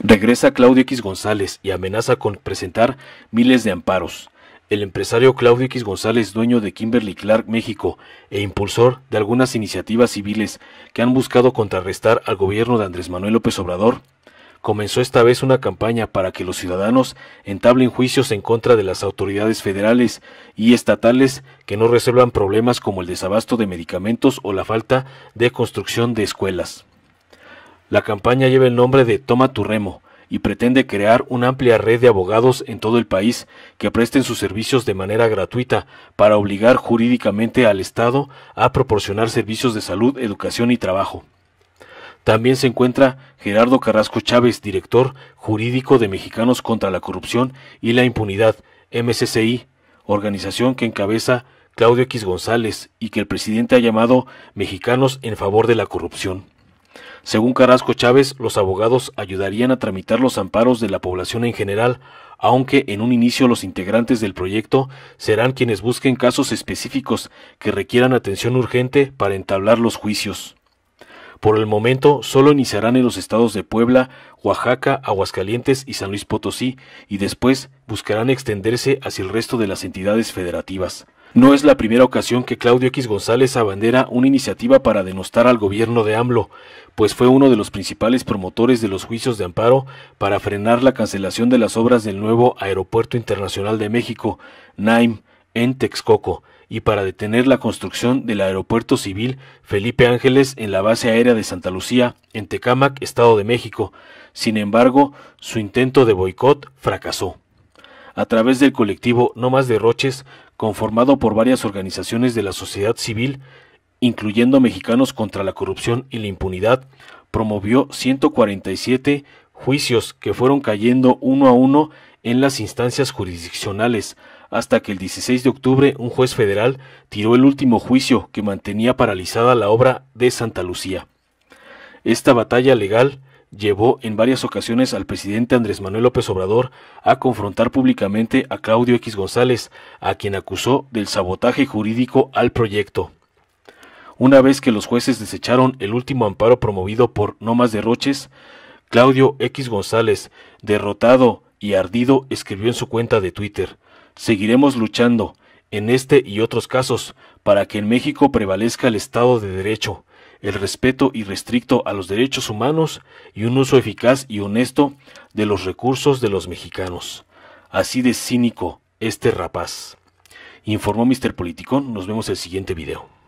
Regresa Claudio X González y amenaza con presentar miles de amparos. El empresario Claudio X González, dueño de Kimberly Clark México e impulsor de algunas iniciativas civiles que han buscado contrarrestar al gobierno de Andrés Manuel López Obrador, comenzó esta vez una campaña para que los ciudadanos entablen juicios en contra de las autoridades federales y estatales que no resuelvan problemas como el desabasto de medicamentos o la falta de construcción de escuelas. La campaña lleva el nombre de Toma tu remo y pretende crear una amplia red de abogados en todo el país que presten sus servicios de manera gratuita para obligar jurídicamente al Estado a proporcionar servicios de salud, educación y trabajo. También se encuentra Gerardo Carrasco Chávez, director jurídico de Mexicanos contra la Corrupción y la Impunidad, MSCI, organización que encabeza Claudio X González y que el presidente ha llamado Mexicanos en favor de la corrupción. Según Carrasco Chávez, los abogados ayudarían a tramitar los amparos de la población en general, aunque en un inicio los integrantes del proyecto serán quienes busquen casos específicos que requieran atención urgente para entablar los juicios. Por el momento, solo iniciarán en los estados de Puebla, Oaxaca, Aguascalientes y San Luis Potosí, y después buscarán extenderse hacia el resto de las entidades federativas. No es la primera ocasión que Claudio X González abandera una iniciativa para denostar al gobierno de AMLO, pues fue uno de los principales promotores de los juicios de amparo para frenar la cancelación de las obras del nuevo Aeropuerto Internacional de México, NAIM, en Texcoco, y para detener la construcción del Aeropuerto Civil Felipe Ángeles en la base aérea de Santa Lucía, en Tecámac, Estado de México. Sin embargo, su intento de boicot fracasó a través del colectivo No Más Derroches, conformado por varias organizaciones de la sociedad civil, incluyendo Mexicanos contra la Corrupción y la Impunidad, promovió 147 juicios que fueron cayendo uno a uno en las instancias jurisdiccionales, hasta que el 16 de octubre un juez federal tiró el último juicio que mantenía paralizada la obra de Santa Lucía. Esta batalla legal llevó en varias ocasiones al presidente Andrés Manuel López Obrador a confrontar públicamente a Claudio X González, a quien acusó del sabotaje jurídico al proyecto. Una vez que los jueces desecharon el último amparo promovido por No más derroches, Claudio X González, derrotado y ardido, escribió en su cuenta de Twitter, Seguiremos luchando, en este y otros casos, para que en México prevalezca el Estado de Derecho, el respeto irrestricto a los derechos humanos y un uso eficaz y honesto de los recursos de los mexicanos. Así de cínico este rapaz. Informó Mr. Politicón, nos vemos el siguiente video.